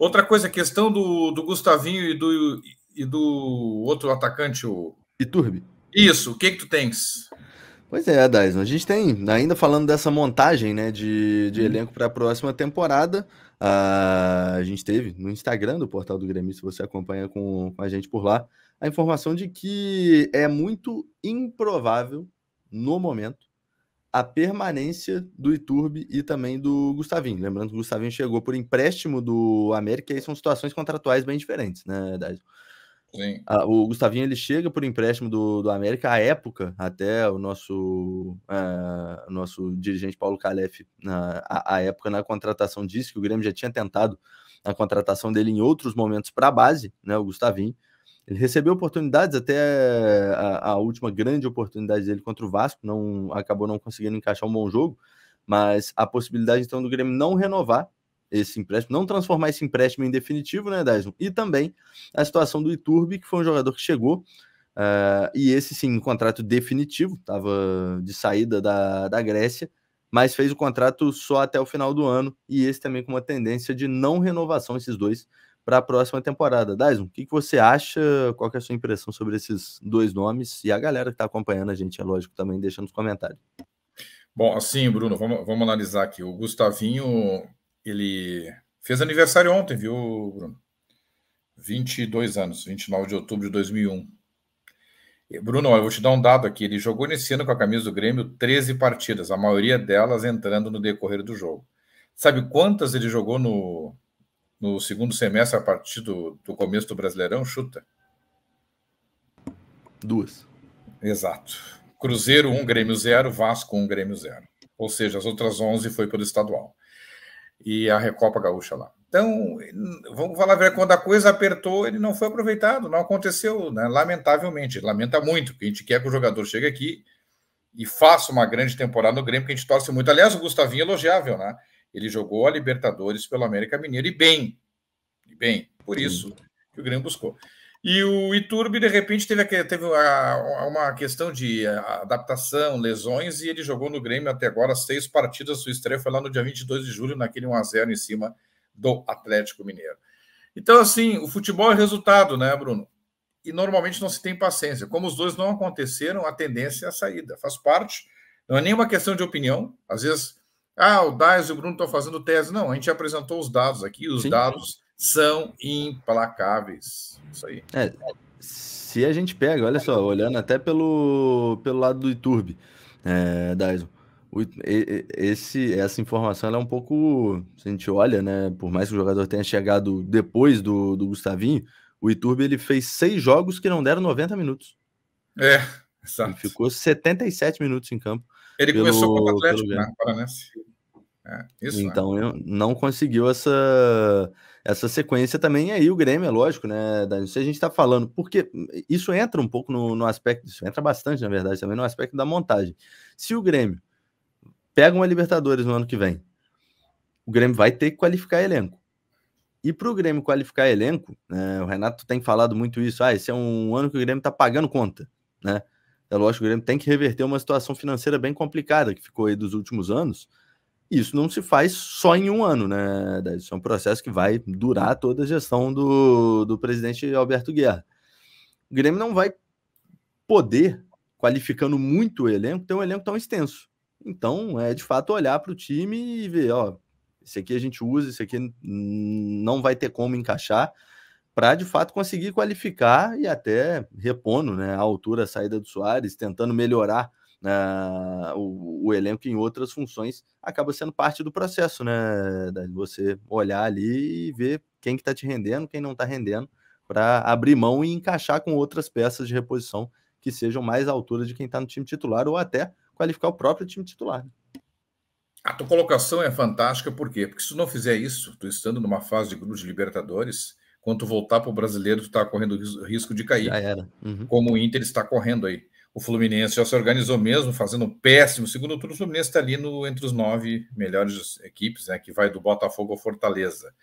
Outra coisa, a questão do, do Gustavinho e do, e do outro atacante, o. Iturbe. Isso, o que, que tu tens? Pois é, Dyson. A gente tem, ainda falando dessa montagem né, de, de uhum. elenco para a próxima temporada, a, ah, a gente teve no Instagram do Portal do Grêmio, se você acompanha com, com a gente por lá, a informação de que é muito improvável, no momento, a permanência do Iturbe e também do Gustavinho. Lembrando que o Gustavinho chegou por empréstimo do América, e aí são situações contratuais bem diferentes, né, Dais? Sim. Ah, o Gustavinho ele chega por empréstimo do, do América à época, até o nosso, é, nosso dirigente Paulo Calef, na a, a época na contratação, disse que o Grêmio já tinha tentado a contratação dele em outros momentos para a base, né? O Gustavinho, ele recebeu oportunidades, até eh, a, a, última grande oportunidade dele contra o Vasco, não acabou não conseguindo encaixar um bom jogo, mas a possibilidade então do Grêmio não renovar esse empréstimo, não transformar esse empréstimo em definitivo, né, Dyson? E também a situação do Iturbe, que foi um jogador que chegou, uh, e esse sim, um contrato definitivo, estava de saída da, da Grécia, mas fez o contrato só até o final do ano, e esse também com uma tendência de não renovação, esses dois para a próxima temporada. Dyson, o que, que, você acha? Qual é a sua impressão sobre esses dois nomes? E a galera que está acompanhando a gente, é lógico, também deixa nos comentários. Bom, assim, Bruno, vamos, vamos analisar aqui. O Gustavinho, ele fez aniversário ontem, viu, Bruno? 22 anos, 29 de outubro de 2001. Bruno, eu vou te dar um dado aqui. Ele jogou nesse ano com a camisa do Grêmio 13 partidas, a maioria delas entrando no decorrer do jogo. Sabe quantas ele jogou no, no segundo semestre a partir do, do começo do Brasileirão? Chuta. Duas. Exato. Cruzeiro 1, um, Grêmio 0, Vasco 1, um, Grêmio 0. Ou seja, as outras 11 foi pelo estadual. E a Recopa Gaúcha lá. Então, vamos falar, ver, quando a coisa apertou, ele não foi aproveitado, não aconteceu, né? lamentavelmente. Lamenta muito, porque a gente quer que o jogador chegue aqui e faça uma grande temporada no Grêmio, que a gente torce muito. Aliás, o Gustavinho é elogiável, né? Ele jogou a Libertadores pelo América Mineiro e bem. E bem, por isso que o Grêmio buscou. E o Iturbe, de repente, teve, teve uma questão de adaptação, lesões, e ele jogou no Grêmio até agora seis partidas. Sua estreia foi lá no dia 22 de julho, naquele 1x0 em cima do Atlético Mineiro. Então, assim, o futebol é resultado, né, Bruno? E normalmente não se tem paciência. Como os dois não aconteceram, a tendência é a saída. Faz parte, não é nenhuma questão de opinião. Às vezes ah, o Dais e o Bruno estão fazendo tese. Não, a gente apresentou os dados aqui, os Sim. dados são implacáveis. Isso aí. É, se a gente pega, olha só, olhando até pelo, pelo lado do YouTube, é, esse, essa informação é um pouco. Se a gente olha, né? Por mais que o jogador tenha chegado depois do, do Gustavinho, o YouTube ele fez seis jogos que não deram 90 minutos. É, exato. Ele ficou 77 minutos em campo. Ele pelo, começou contra o Atlético né, é, isso, é. então é. não conseguiu essa, essa sequência também. E aí o Grêmio, é lógico, né, Se a gente está falando, porque isso entra um pouco no, no aspecto, isso entra bastante, na verdade, também no aspecto da montagem. Se o Grêmio pega uma Libertadores no ano que vem, o Grêmio vai ter que qualificar elenco. E para o Grêmio qualificar elenco, né, o Renato tem falado muito isso. Ah, esse é um ano que o Grêmio está pagando conta, né? É lógico, o Grêmio tem que reverter uma situação financeira bem complicada que ficou aí dos últimos anos. Isso não se faz só em um ano, né? Isso é um processo que vai durar toda a gestão do, do presidente Alberto Guerra. O Grêmio não vai poder, qualificando muito o elenco, ter um elenco tão extenso. Então, é de fato olhar para o time e ver, ó, esse aqui a gente usa, esse aqui não vai ter como encaixar, para de fato conseguir qualificar e até repondo né, a altura, a saída do Soares, tentando melhorar né, o, o, elenco em outras funções acaba sendo parte do processo, né? Você olhar ali e ver quem que está te rendendo, quem não está rendendo, para abrir mão e encaixar com outras peças de reposição que sejam mais à altura de quem está no time titular ou até qualificar o próprio time titular. Né? A tua colocação é fantástica, por quê? Porque se tu não fizer isso, tu estando numa fase de grupos de Libertadores, quando tu voltar para o brasileiro, tu está correndo risco de cair. Já era. Uhum. Como o Inter está correndo aí. O Fluminense já se organizou mesmo, fazendo um péssimo segundo turno. O Fluminense está ali no, entre os nove melhores equipes, né, que vai do Botafogo ao Fortaleza.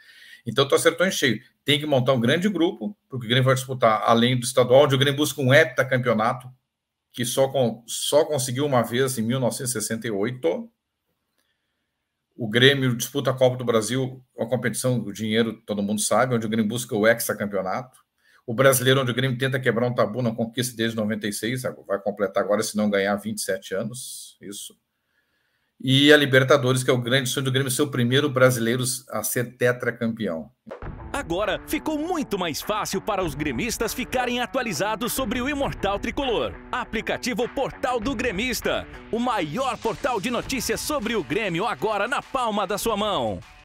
Então, tu acertou em cheio. Tem que montar um grande grupo, porque o Grêmio vai disputar além do estadual, onde o Grêmio busca um heptacampeonato, que só, com, só conseguiu uma vez em 1968. O Grêmio disputa a Copa do Brasil, a competição, o dinheiro todo mundo sabe, onde o Grêmio busca o hexacampeonato o brasileiro, onde o Grêmio tenta quebrar um tabu, não conquista desde 96, vai completar agora se não ganhar 27 anos, isso. E a Libertadores, que é o grande sonho do Grêmio, ser o primeiro brasileiro a ser tetracampeão. Agora ficou muito mais fácil para os gremistas ficarem atualizados sobre o Imortal Tricolor. Aplicativo Portal do Gremista, o maior portal de notícias sobre o Grêmio agora na palma da sua mão.